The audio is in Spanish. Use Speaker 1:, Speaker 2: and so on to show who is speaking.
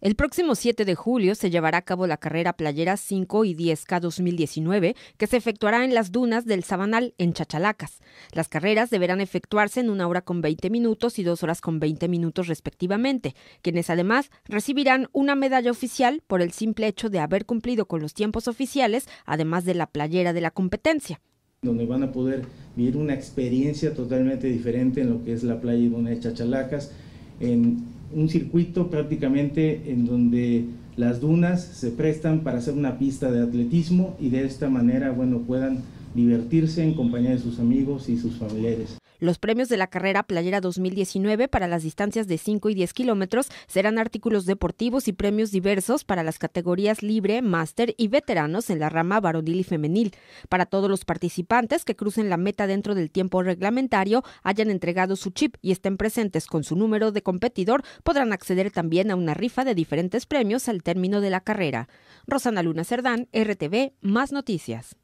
Speaker 1: El próximo 7 de julio se llevará a cabo la carrera Playera 5 y 10K 2019, que se efectuará en las dunas del Sabanal, en Chachalacas. Las carreras deberán efectuarse en una hora con 20 minutos y dos horas con 20 minutos respectivamente, quienes además recibirán una medalla oficial por el simple hecho de haber cumplido con los tiempos oficiales, además de la playera de la competencia
Speaker 2: donde van a poder vivir una experiencia totalmente diferente en lo que es la playa de Chachalacas, en un circuito prácticamente en donde las dunas se prestan para hacer una pista de atletismo y de esta manera, bueno, puedan divertirse en compañía de sus amigos y sus familiares.
Speaker 1: Los premios de la carrera Playera 2019 para las distancias de 5 y 10 kilómetros serán artículos deportivos y premios diversos para las categorías libre, máster y veteranos en la rama varonil y femenil. Para todos los participantes que crucen la meta dentro del tiempo reglamentario, hayan entregado su chip y estén presentes con su número de competidor, podrán acceder también a una rifa de diferentes premios al término de la carrera. Rosana Luna Cerdán, RTV, más noticias.